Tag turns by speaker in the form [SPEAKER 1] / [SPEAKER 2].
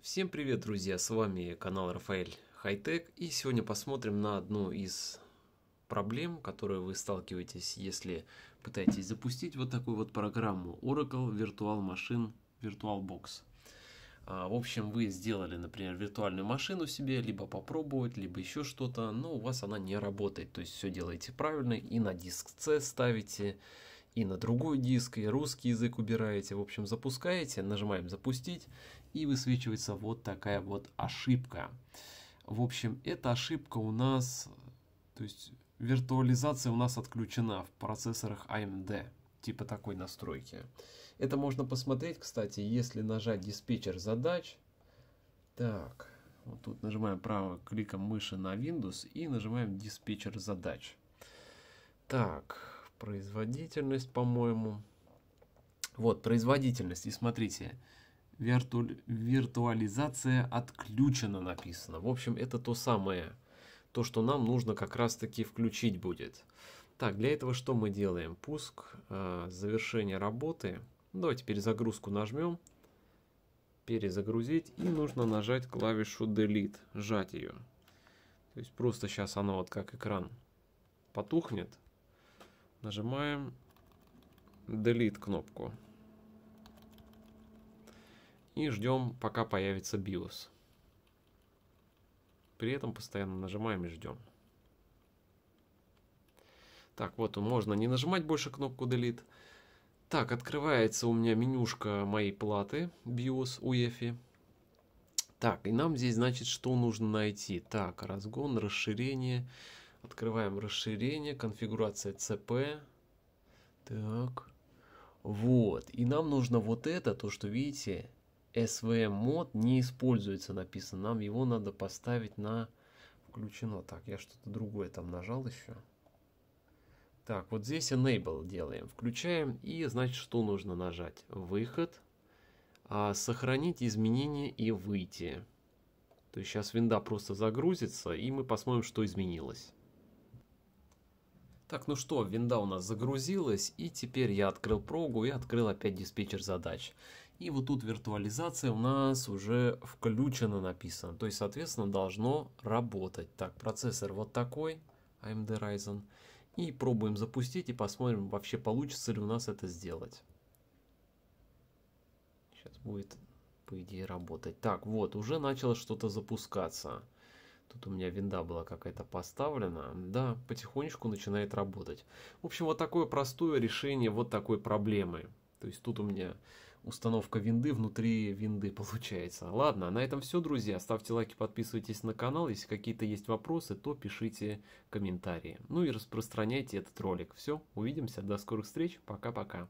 [SPEAKER 1] Всем привет, друзья! С вами канал Рафаэль Хайтек, и сегодня посмотрим на одну из проблем, которые вы сталкиваетесь, если пытаетесь запустить вот такую вот программу Oracle Virtual Machine VirtualBox. А, в общем, вы сделали, например, виртуальную машину себе, либо попробовать, либо еще что-то, но у вас она не работает, то есть все делаете правильно и на диск C ставите, и на другой диск, и русский язык убираете. В общем, запускаете, нажимаем «Запустить», и высвечивается вот такая вот ошибка. В общем, эта ошибка у нас, то есть виртуализация у нас отключена в процессорах AMD, типа такой настройки. Это можно посмотреть, кстати, если нажать «Диспетчер задач». Так, вот тут нажимаем правым кликом мыши на Windows и нажимаем «Диспетчер задач». Так, производительность, по-моему. Вот, производительность. И смотрите, вирту... виртуализация отключена написано. В общем, это то самое, то, что нам нужно как раз-таки включить будет. Так, для этого что мы делаем? Пуск, э, завершение работы. Давайте перезагрузку нажмем. Перезагрузить. И нужно нажать клавишу Delete, сжать ее. То есть просто сейчас она вот как экран потухнет, Нажимаем Delete кнопку. И ждем, пока появится BIOS. При этом постоянно нажимаем и ждем. Так, вот можно не нажимать больше кнопку Delete. Так, открывается у меня менюшка моей платы BIOS UEFI. Так, и нам здесь значит, что нужно найти. Так, разгон, расширение. Открываем расширение, конфигурация CP. Так. Вот. И нам нужно вот это, то, что видите, SVM мод не используется, написано. Нам его надо поставить на включено. Так, я что-то другое там нажал еще. Так, вот здесь enable делаем. Включаем. И значит, что нужно нажать? Выход. А, сохранить изменения и выйти. То есть сейчас винда просто загрузится, и мы посмотрим, что изменилось. Так, ну что, винда у нас загрузилась, и теперь я открыл прогу и открыл опять диспетчер задач. И вот тут виртуализация у нас уже включена написано, то есть, соответственно, должно работать. Так, процессор вот такой, AMD Ryzen, и пробуем запустить и посмотрим, вообще получится ли у нас это сделать. Сейчас будет, по идее, работать. Так, вот, уже начало что-то запускаться. Тут у меня винда была какая-то поставлена. Да, потихонечку начинает работать. В общем, вот такое простое решение вот такой проблемы. То есть тут у меня установка винды внутри винды получается. Ладно, на этом все, друзья. Ставьте лайки, подписывайтесь на канал. Если какие-то есть вопросы, то пишите комментарии. Ну и распространяйте этот ролик. Все, увидимся. До скорых встреч. Пока-пока.